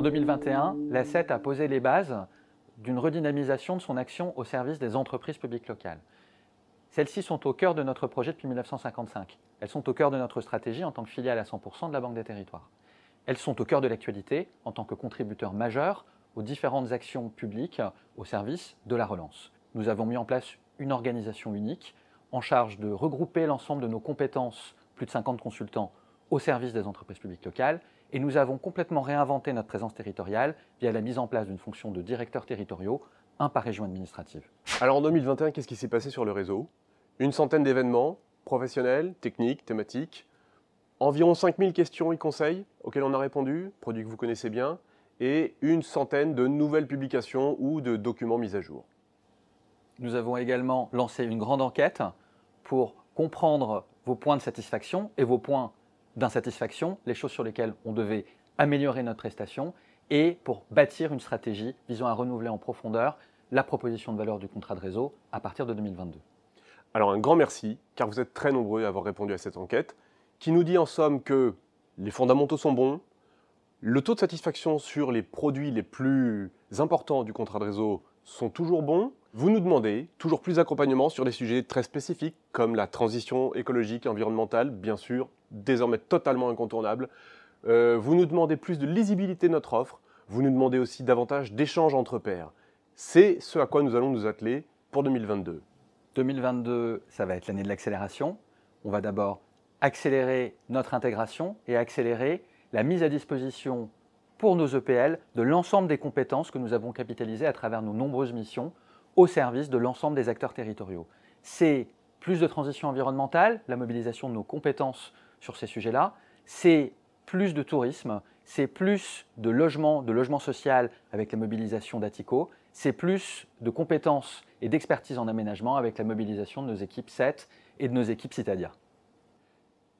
En 2021, l'ASSET a posé les bases d'une redynamisation de son action au service des entreprises publiques locales. Celles-ci sont au cœur de notre projet depuis 1955. Elles sont au cœur de notre stratégie en tant que filiale à 100% de la Banque des Territoires. Elles sont au cœur de l'actualité en tant que contributeurs majeurs aux différentes actions publiques au service de la relance. Nous avons mis en place une organisation unique en charge de regrouper l'ensemble de nos compétences, plus de 50 consultants, au service des entreprises publiques locales. Et nous avons complètement réinventé notre présence territoriale via la mise en place d'une fonction de directeurs territoriaux, un par région administrative. Alors en 2021, qu'est-ce qui s'est passé sur le réseau Une centaine d'événements, professionnels, techniques, thématiques, environ 5000 questions et conseils auxquels on a répondu, produits que vous connaissez bien, et une centaine de nouvelles publications ou de documents mis à jour. Nous avons également lancé une grande enquête pour comprendre vos points de satisfaction et vos points d'insatisfaction, les choses sur lesquelles on devait améliorer notre prestation et pour bâtir une stratégie visant à renouveler en profondeur la proposition de valeur du contrat de réseau à partir de 2022. Alors un grand merci, car vous êtes très nombreux à avoir répondu à cette enquête, qui nous dit en somme que les fondamentaux sont bons, le taux de satisfaction sur les produits les plus importants du contrat de réseau sont toujours bons. Vous nous demandez toujours plus d'accompagnement sur des sujets très spécifiques comme la transition écologique et environnementale, bien sûr, désormais totalement incontournable. Euh, vous nous demandez plus de lisibilité de notre offre, vous nous demandez aussi davantage d'échanges entre pairs. C'est ce à quoi nous allons nous atteler pour 2022. 2022, ça va être l'année de l'accélération. On va d'abord accélérer notre intégration et accélérer la mise à disposition pour nos EPL de l'ensemble des compétences que nous avons capitalisées à travers nos nombreuses missions au service de l'ensemble des acteurs territoriaux. C'est plus de transition environnementale, la mobilisation de nos compétences sur ces sujets-là, c'est plus de tourisme, c'est plus de logement, de logement social avec la mobilisation d'Atico, c'est plus de compétences et d'expertise en aménagement avec la mobilisation de nos équipes 7 et de nos équipes Citadia.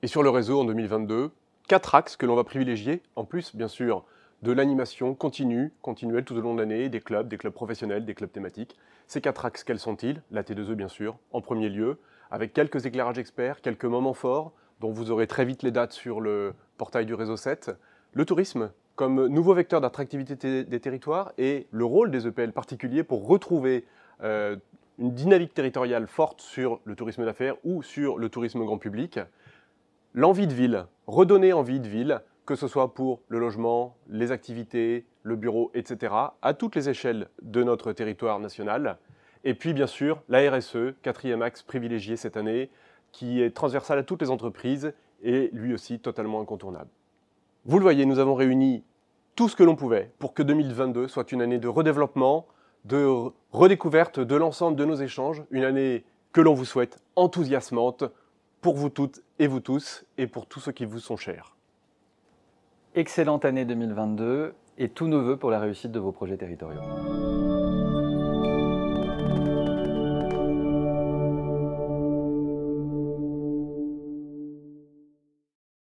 Et sur le réseau en 2022, quatre axes que l'on va privilégier, en plus bien sûr de l'animation continue, continuelle tout au long de l'année, des clubs, des clubs professionnels, des clubs thématiques. Ces quatre axes, quels sont-ils La T2E bien sûr, en premier lieu, avec quelques éclairages experts, quelques moments forts, dont vous aurez très vite les dates sur le portail du réseau 7. Le tourisme comme nouveau vecteur d'attractivité des territoires et le rôle des EPL particuliers pour retrouver euh, une dynamique territoriale forte sur le tourisme d'affaires ou sur le tourisme grand public. L'envie de ville, redonner envie de ville, que ce soit pour le logement, les activités, le bureau, etc., à toutes les échelles de notre territoire national. Et puis, bien sûr, la RSE, quatrième axe privilégié cette année, qui est transversal à toutes les entreprises et lui aussi totalement incontournable. Vous le voyez, nous avons réuni tout ce que l'on pouvait pour que 2022 soit une année de redéveloppement, de redécouverte de l'ensemble de nos échanges, une année que l'on vous souhaite enthousiasmante pour vous toutes et vous tous et pour tous ceux qui vous sont chers. Excellente année 2022 et tous nos voeux pour la réussite de vos projets territoriaux.